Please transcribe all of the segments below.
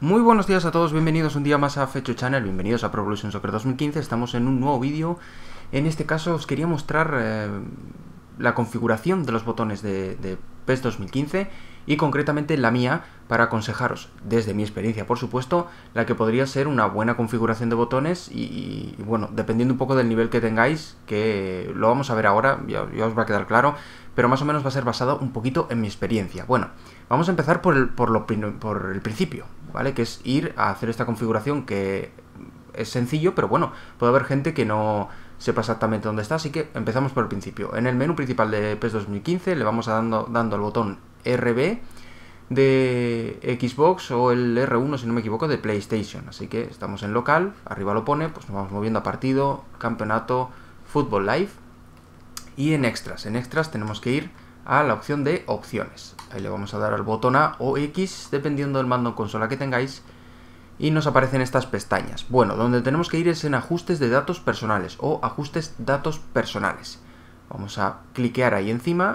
Muy buenos días a todos, bienvenidos un día más a Fecho Channel, bienvenidos a Pro Evolution Soccer 2015, estamos en un nuevo vídeo, en este caso os quería mostrar eh, la configuración de los botones de, PES 2015 y concretamente la mía para aconsejaros, desde mi experiencia por supuesto, la que podría ser una buena configuración de botones y, bueno, dependiendo un poco del nivel que tengáis, que lo vamos a ver ahora, ya, os va a quedar claro, pero más o menos va a ser basado un poquito en mi experiencia. Bueno, vamos a empezar por el principio, ¿vale? Que es ir a hacer esta configuración que es sencillo, pero bueno, puede haber gente que no sepa exactamente dónde está, así que empezamos por el principio. En el menú principal de PES 2015 le vamos dando, dando el botón RB de Xbox o el R1, si no me equivoco, de PlayStation. Así que estamos en local, arriba lo pone, pues nos vamos moviendo a partido, campeonato, fútbol live. Y en extras, en extras tenemos que ir a la opción de opciones. Ahí le vamos a dar al botón A o X, dependiendo del mando consola que tengáis, y nos aparecen estas pestañas. Bueno, donde tenemos que ir es en ajustes de datos personales o ajustes datos personales. Vamos a cliquear ahí encima.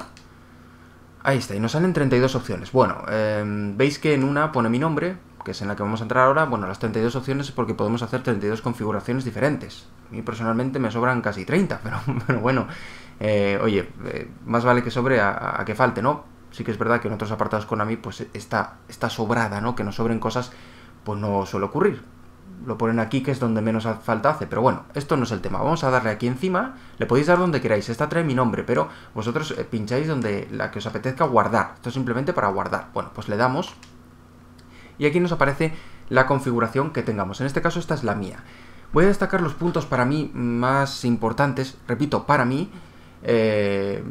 Ahí está, y nos salen 32 opciones. Bueno, em, veis que en una pone mi nombre, que es en la que vamos a entrar ahora. Bueno, las 32 opciones es porque podemos hacer 32 configuraciones diferentes. A mí personalmente me sobran casi 30, pero bueno, eh, oye, eh, más vale que sobre a, que falte, ¿no? Sí que es verdad que en otros apartados con a mí, pues está, está sobrada, ¿no? Que nos sobren cosas, pues no suele ocurrir. Lo ponen aquí que es donde menos falta hace, pero bueno, esto no es el tema. Vamos a darle aquí encima, le podéis dar donde queráis, esta trae mi nombre, pero vosotros eh, pincháis donde la que os apetezca guardar. Esto es simplemente para guardar. Bueno, pues le damos y aquí nos aparece la configuración que tengamos. En este caso esta es la mía. Voy a destacar los puntos para mí más importantes, repito, para mí, eh,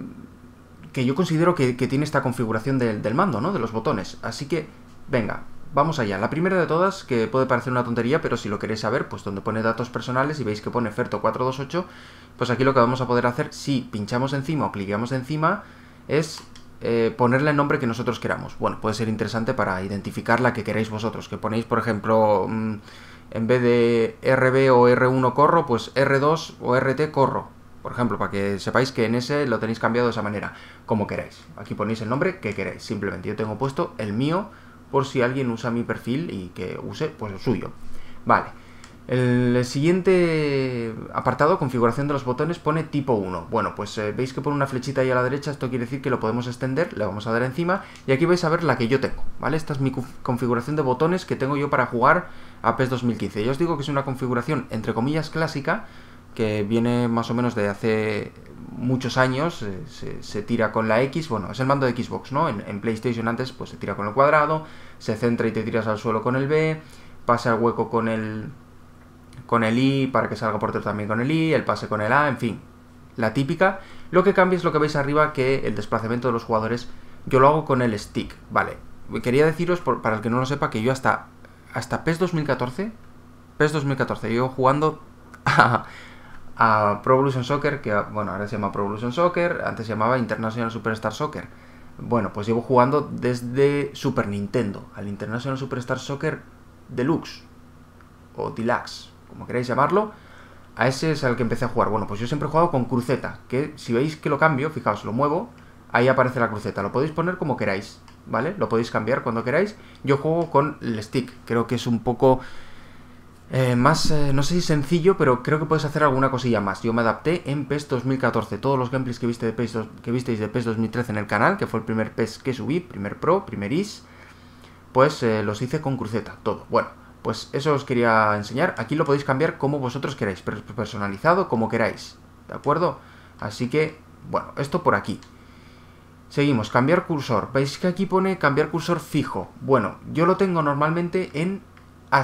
que yo considero que, tiene esta configuración del mando, ¿no? De los botones. Así que, venga, vamos allá. La primera de todas, que puede parecer una tontería, pero si lo queréis saber, pues donde pone datos personales y veis que pone Ferto428, pues aquí lo que vamos a poder hacer si pinchamos encima o cliqueamos encima es eh, ponerle el nombre que nosotros queramos. Bueno, puede ser interesante para identificar la que queréis vosotros, que ponéis, por ejemplo, mm, en vez de RB o R1 corro, pues R2 o RT corro, por ejemplo, para que sepáis que en ese lo tenéis cambiado de esa manera, como queráis. Aquí ponéis el nombre que queráis, simplemente. Yo tengo puesto el mío por si alguien usa mi perfil y que use pues el suyo. Vale. El siguiente apartado, configuración de los botones, pone tipo 1. Bueno, pues eh, veis que pone una flechita ahí a la derecha, esto quiere decir que lo podemos extender, le vamos a dar encima, y aquí vais a ver la que yo tengo, ¿vale? Esta es mi configuración de botones que tengo yo para jugar a PES 2015. Yo os digo que es una configuración, entre comillas, clásica, que viene más o menos de hace muchos años, eh, se, tira con la X, bueno, es el mando de Xbox, ¿no? En, PlayStation antes pues se tira con el cuadrado, se centra y te tiras al suelo con el B, pase al hueco con el con el I para que salga portero también con el I, el pase con el A, en fin, la típica. Lo que cambia es lo que veis arriba que el desplazamiento de los jugadores yo lo hago con el stick, vale. Quería deciros, para el que no lo sepa, que yo hasta, hasta PES 2014, PES 2014, yo jugando a Pro Evolution Soccer, que bueno, ahora se llama Pro Evolution Soccer, antes se llamaba International Superstar Soccer. Bueno, pues llevo jugando desde Super Nintendo al International Superstar Soccer Deluxe o Deluxe, como queráis llamarlo. A ese es al que empecé a jugar. Bueno, pues yo siempre he jugado con cruceta, que si veis que lo cambio, fijaos, lo muevo, ahí aparece la cruceta. Lo podéis poner como queráis, ¿vale? Lo podéis cambiar cuando queráis. Yo juego con el stick, creo que es un poco eh, más, eh, no sé si sencillo, pero creo que puedes hacer alguna cosilla más. Yo me adapté en PES 2014. Todos los gameplays que, visteis de PES 2013 en el canal, que fue el primer PES que subí, primer Pro, primer IS, pues eh, los hice con cruceta, todo. Bueno, pues eso os quería enseñar. Aquí lo podéis cambiar como vosotros queráis, personalizado, como queráis. ¿De acuerdo? Así que, bueno, esto por aquí. Seguimos, cambiar cursor. Veis que aquí pone cambiar cursor fijo. Bueno, yo lo tengo normalmente en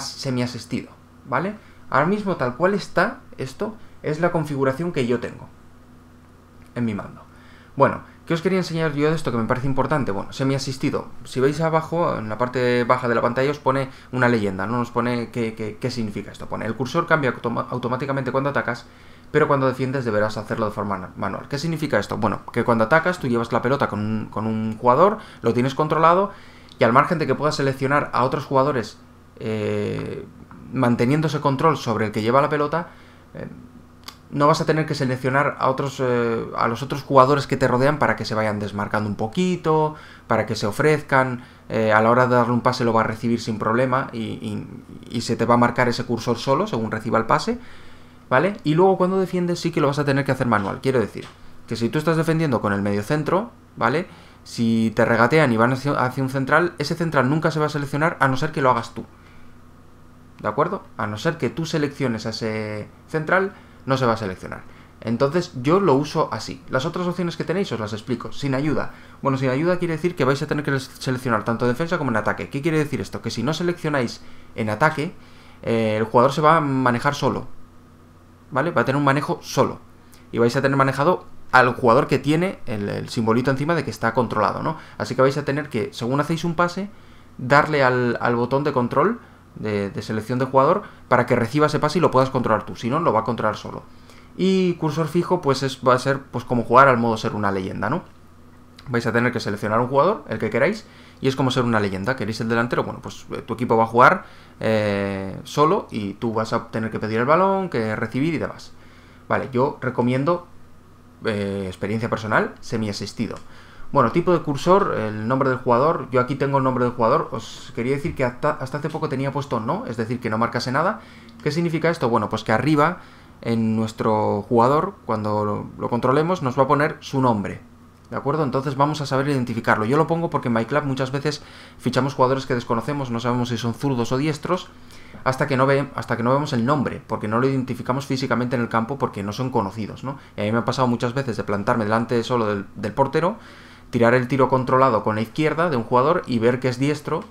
semi-asistido ¿vale? Ahora mismo tal cual está esto, es la configuración que yo tengo en mi mando. Bueno, ¿qué os quería enseñar yo de esto que me parece importante? Bueno, semi me asistido. Si veis abajo, en la parte baja de la pantalla os pone una leyenda, no nos pone qué, qué, qué significa esto. Pone, el cursor cambia automáticamente cuando atacas, pero cuando defiendes deberás hacerlo de forma manual. ¿Qué significa esto? Bueno, que cuando atacas tú llevas la pelota con un, con un jugador, lo tienes controlado, y al margen de que puedas seleccionar a otros jugadores eh, manteniendo ese control sobre el que lleva la pelota, eh, no vas a tener que seleccionar a otros eh, a los otros jugadores que te rodean para que se vayan desmarcando un poquito, para que se ofrezcan, eh, a la hora de darle un pase lo va a recibir sin problema y, se te va a marcar ese cursor solo según reciba el pase, ¿vale? Y luego cuando defiendes sí que lo vas a tener que hacer manual, quiero decir, que si tú estás defendiendo con el mediocentro, ¿vale? Si te regatean y van hacia un central, ese central nunca se va a seleccionar a no ser que lo hagas tú. ¿de acuerdo? A no ser que tú selecciones a ese central, no se va a seleccionar. Entonces yo lo uso así. Las otras opciones que tenéis os las explico, sin ayuda. Bueno, sin ayuda quiere decir que vais a tener que seleccionar tanto defensa como en ataque. ¿Qué quiere decir esto? Que si no seleccionáis en ataque, eh, el jugador se va a manejar solo. ¿Vale? Va a tener un manejo solo. Y vais a tener manejado al jugador que tiene el, simbolito encima de que está controlado, ¿no? Así que vais a tener que, según hacéis un pase, darle al, al botón de control de, selección de jugador para que reciba ese pase y lo puedas controlar tú, si no lo va a controlar solo. Y cursor fijo pues es, va a ser pues como jugar al modo ser una leyenda, ¿no? Vais a tener que seleccionar un jugador, el que queráis, y es como ser una leyenda. ¿Queréis el delantero? Bueno, pues eh, tu equipo va a jugar eh, solo y tú vas a tener que pedir el balón, que recibir y demás. Vale, yo recomiendo eh, experiencia personal semi-asistido. Bueno, tipo de cursor, el nombre del jugador. Yo aquí tengo el nombre del jugador. Os quería decir que hasta, hace poco tenía puesto no, es decir, que no marcase nada. ¿Qué significa esto? Bueno, pues que arriba en nuestro jugador, cuando lo, controlemos, nos va a poner su nombre. ¿De acuerdo? Entonces vamos a saber identificarlo. Yo lo pongo porque en MyClub muchas veces fichamos jugadores que desconocemos, no sabemos si son zurdos o diestros, hasta que no, ve, hasta que no vemos el nombre, porque no lo identificamos físicamente en el campo porque no son conocidos, ¿no? Y a mí me ha pasado muchas veces de plantarme delante solo del portero tirar el tiro controlado con la izquierda de un jugador y ver que es diestro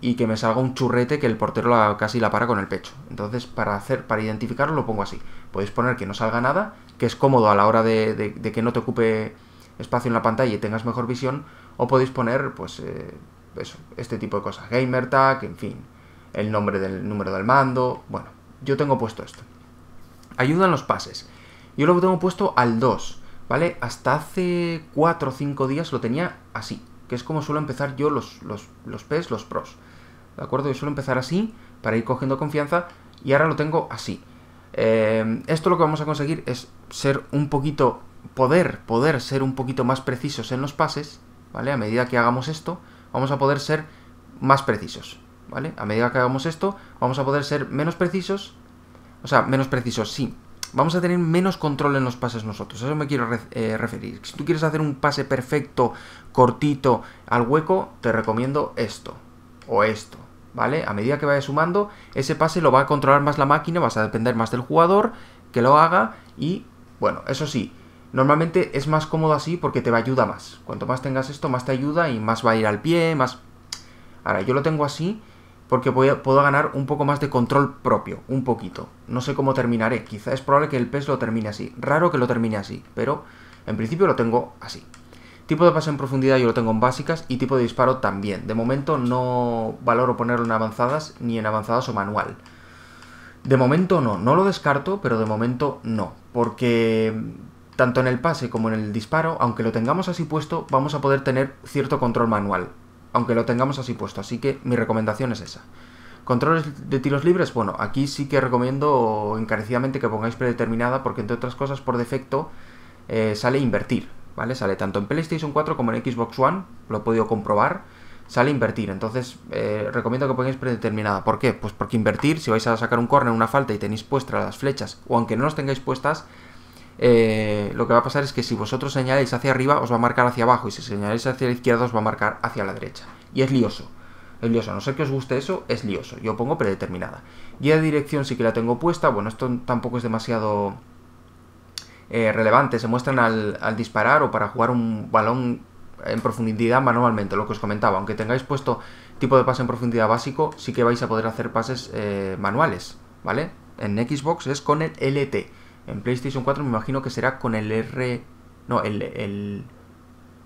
y que me salga un churrete que el portero la, casi la para con el pecho. Entonces, para hacer, para identificarlo, lo pongo así. Podéis poner que no salga nada, que es cómodo a la hora de, que no te ocupe espacio en la pantalla y tengas mejor visión, o podéis poner, pues, eh, este tipo de cosas. gamertag, en fin, el nombre del número del mando. Bueno, yo tengo puesto esto. Ayudan los pases. Yo lo tengo puesto al 2. ¿vale? Hasta hace 4 o 5 días lo tenía así, que es como suelo empezar yo los, los, los P's, los pros. ¿De acuerdo? Yo suelo empezar así para ir cogiendo confianza y ahora lo tengo así. Em, esto lo que vamos a conseguir es ser un poquito, poder, poder ser un poquito más precisos en los pases, ¿vale? A medida que hagamos esto, vamos a poder ser más precisos, ¿vale? A medida que hagamos esto, vamos a poder ser menos precisos, o sea, menos precisos, sí, vamos a tener menos control en los pases nosotros. A eso me quiero eh, referir. Si tú quieres hacer un pase perfecto, cortito, al hueco, te recomiendo esto o esto. ¿Vale? A medida que vayas sumando, ese pase lo va a controlar más la máquina, vas a depender más del jugador que lo haga y, bueno, eso sí, normalmente es más cómodo así porque te va a ayudar más. Cuanto más tengas esto, más te ayuda y más va a ir al pie, más... Ahora, yo lo tengo así porque puedo ganar un poco más de control propio, un poquito. No sé cómo terminaré, quizá es probable que el PES lo termine así. Raro que lo termine así, pero en principio lo tengo así. Tipo de pase en profundidad yo lo tengo en básicas y tipo de disparo también. De momento no valoro ponerlo en avanzadas ni en avanzadas o manual. De momento no, no lo descarto, pero de momento no, porque tanto en el pase como en el disparo, aunque lo tengamos así puesto, vamos a poder tener cierto control manual aunque lo tengamos así puesto. Así que mi recomendación es esa. Controles de tiros libres, bueno, aquí sí que recomiendo encarecidamente que pongáis predeterminada porque entre otras cosas por defecto eh, sale invertir, ¿vale? Sale tanto en PlayStation 4 como en Xbox One, lo he podido comprobar, sale invertir. Entonces, eh, recomiendo que pongáis predeterminada. ¿Por qué? Pues porque invertir, si vais a sacar un corner, una falta y tenéis puestas las flechas, o aunque no las tengáis puestas, eh, lo que va a pasar es que si vosotros señaláis hacia arriba os va a marcar hacia abajo y si señaláis hacia la izquierda os va a marcar hacia la derecha. Y es lioso. Es lioso, no sé que os guste eso, es lioso. Yo pongo predeterminada. Guía de dirección sí que la tengo puesta. Bueno, esto tampoco es demasiado eh, relevante. Se muestran al, disparar o para jugar un balón en profundidad manualmente, lo que os comentaba. Aunque tengáis puesto tipo de pase en profundidad básico, sí que vais a poder hacer pases eh, manuales, ¿vale? En Xbox es con el LT en PlayStation 4 me imagino que será con el R... No, el...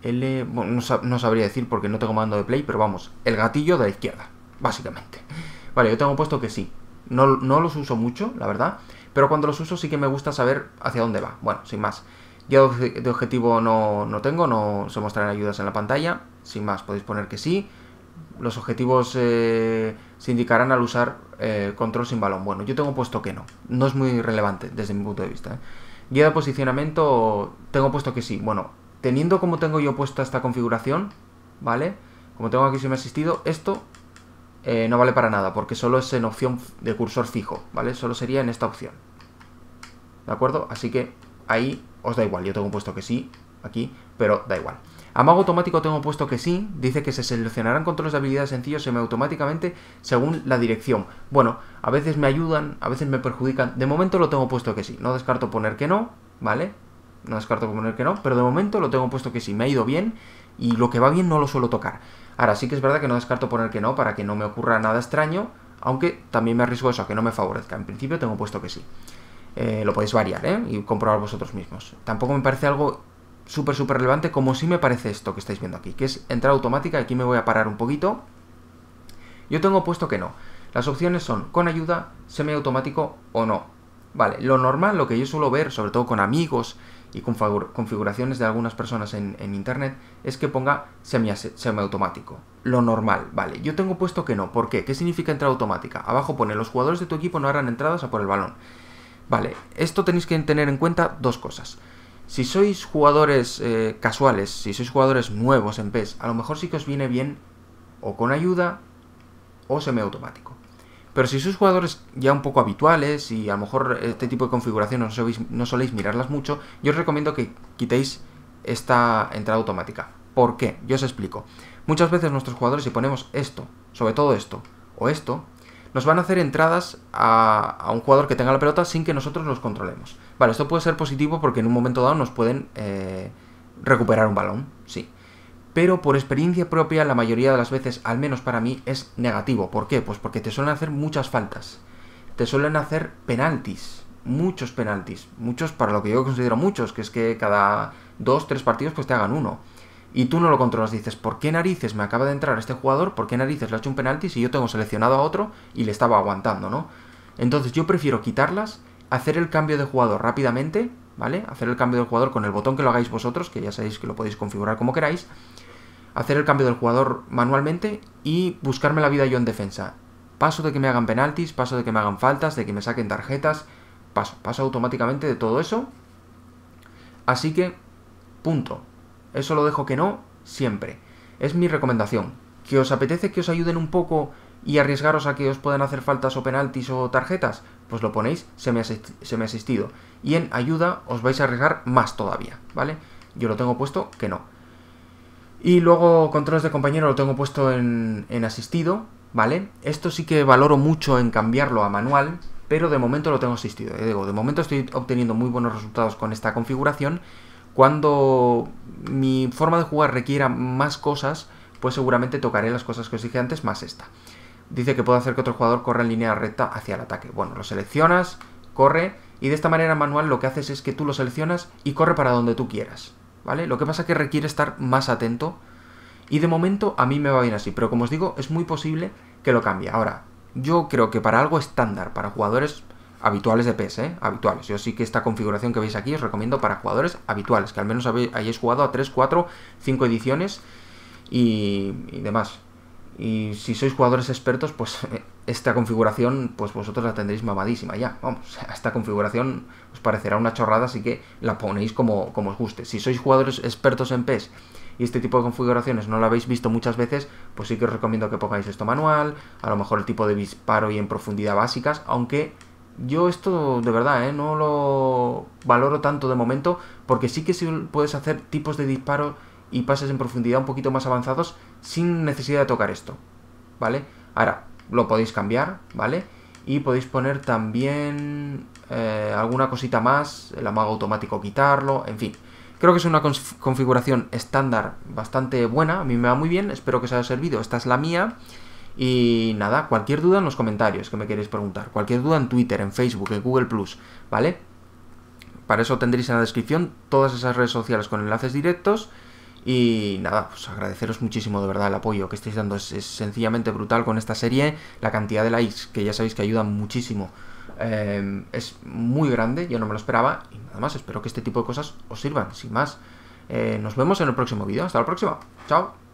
L... no, sabría decir porque no tengo mando de Play, pero vamos, el gatillo de la izquierda, básicamente. Vale, yo tengo puesto que sí. No, los uso mucho, la verdad, pero cuando los uso sí que me gusta saber hacia dónde va. Bueno, sin más. Ya de objetivo no, no tengo, no se mostrarán ayudas en la pantalla. Sin más, podéis poner que sí los objetivos eh, se indicarán al usar eh, control sin balón. Bueno, yo tengo puesto que no. No es muy relevante desde mi punto de vista. ¿eh? Guía de posicionamiento, tengo puesto que sí. Bueno, teniendo como tengo yo puesta esta configuración, ¿vale? Como tengo aquí si me asistido, esto no vale para nada porque solo es en opción de cursor fijo, ¿vale? Solo sería en esta opción. ¿De acuerdo? Así que ahí os da igual. Yo tengo puesto que sí aquí, pero da igual. Amago automático tengo puesto que sí, dice que se seleccionarán controles de habilidad sencillos automáticamente según la dirección. Bueno, a veces me ayudan, a veces me perjudican. De momento lo tengo puesto que sí, no descarto poner que no, ¿vale? No descarto poner que no, pero de momento lo tengo puesto que sí, me ha ido bien y lo que va bien no lo suelo tocar. Ahora sí que es verdad que no descarto poner que no para que no me ocurra nada extraño, aunque también me arriesgo eso, a que no me favorezca. En principio tengo puesto que sí. Eh, lo podéis variar ¿eh? y comprobar vosotros mismos. Tampoco me parece algo súper, súper relevante, como si me parece esto que estáis viendo aquí, que es entrada automática, aquí me voy a parar un poquito. Yo tengo puesto que no. Las opciones son con ayuda, semiautomático o no. Vale, lo normal, lo que yo suelo ver, sobre todo con amigos y con configuraciones de algunas personas en, internet, es que ponga semiautomático. Lo normal, vale. Yo tengo puesto que no. ¿Por qué? ¿Qué significa entrada automática? Abajo pone, los jugadores de tu equipo no harán entradas a por el balón. Vale, esto tenéis que tener en cuenta dos cosas. Si sois jugadores eh, casuales, si sois jugadores nuevos en PES, a lo mejor sí que os viene bien o con ayuda o semiautomático. Pero si sois jugadores ya un poco habituales y a lo mejor este tipo de configuración no, no soléis mirarlas mucho, yo os recomiendo que quitéis esta entrada automática. ¿Por qué? Yo os explico. Muchas veces nuestros jugadores si ponemos esto, sobre todo esto, o esto, nos van a hacer entradas a, un jugador que tenga la pelota sin que nosotros los controlemos. Vale, esto puede ser positivo porque en un momento dado nos pueden eh, recuperar un balón, sí. Pero por experiencia propia, la mayoría de las veces, al menos para mí, es negativo. ¿Por qué? Pues porque te suelen hacer muchas faltas. Te suelen hacer penaltis. Muchos penaltis. Muchos para lo que yo considero muchos, que es que cada dos, tres partidos pues te hagan uno y tú no lo controlas. Dices, ¿por qué narices me acaba de entrar este jugador? ¿Por qué narices le ha hecho un penalti si yo tengo seleccionado a otro y le estaba aguantando, ¿no? Entonces yo prefiero quitarlas, hacer el cambio de jugador rápidamente, ¿vale? Hacer el cambio del jugador con el botón que lo hagáis vosotros, que ya sabéis que lo podéis configurar como queráis. Hacer el cambio del jugador manualmente y buscarme la vida yo en defensa. Paso de que me hagan penaltis, paso de que me hagan faltas, de que me saquen tarjetas, paso, paso automáticamente de todo eso. Así que, punto. Eso lo dejo que no siempre. Es mi recomendación. ¿Que os apetece que os ayuden un poco y arriesgaros a que os puedan hacer faltas o penaltis o tarjetas? Pues lo ponéis, se me, se me asistido. Y en ayuda os vais a arriesgar más todavía, ¿vale? Yo lo tengo puesto que no. Y luego controles de compañero lo tengo puesto en, en asistido, ¿vale? Esto sí que valoro mucho en cambiarlo a manual, pero de momento lo tengo asistido. Eh, digo, de momento estoy obteniendo muy buenos resultados con esta configuración. Cuando mi forma de jugar requiera más cosas, pues seguramente tocaré las cosas que os dije antes más esta. Dice que puedo hacer que otro jugador corra en línea recta hacia el ataque. Bueno, lo seleccionas, corre, y de esta manera manual lo que haces es que tú lo seleccionas y corre para donde tú quieras, ¿vale? Lo que pasa es que requiere estar más atento y de momento a mí me va bien así, pero como os digo, es muy posible que lo cambie. Ahora, yo creo que para algo estándar, para jugadores habituales de PS, ¿eh? habituales. Yo sí que esta configuración que veis aquí os recomiendo para jugadores habituales, que al menos hayáis jugado a 3, 4, 5 ediciones y, y demás. Y si sois jugadores expertos, pues eh, esta configuración, pues vosotros la tendréis mamadísima ya. Vamos, esta configuración os parecerá una chorrada, así que la ponéis como, como os guste. Si sois jugadores expertos en PES y este tipo de configuraciones no la habéis visto muchas veces, pues sí que os recomiendo que pongáis esto manual, a lo mejor el tipo de disparo y en profundidad básicas, aunque yo esto de verdad, ¿eh? no lo valoro tanto de momento, porque sí que puedes hacer tipos de disparos y pases en profundidad un poquito más avanzados sin necesidad de tocar esto, ¿vale? Ahora, lo podéis cambiar, ¿vale? Y podéis poner también eh, alguna cosita más, el amago automático quitarlo, en fin. Creo que es una configuración estándar bastante buena, a mí me va muy bien, espero que os haya servido. Esta es la mía. Y nada, cualquier duda en los comentarios que me queréis preguntar, cualquier duda en Twitter, en Facebook, en Google ¿vale? Para eso tendréis en la descripción todas esas redes sociales con enlaces directos. Y nada, pues agradeceros muchísimo de verdad el apoyo que estáis dando. Es, sencillamente brutal con esta serie. La cantidad de likes, que ya sabéis que ayudan muchísimo, eh, es muy grande. Yo no me lo esperaba. Y nada más, espero que este tipo de cosas os sirvan. Sin más, eh, nos vemos en el próximo vídeo. Hasta la próxima. Chao.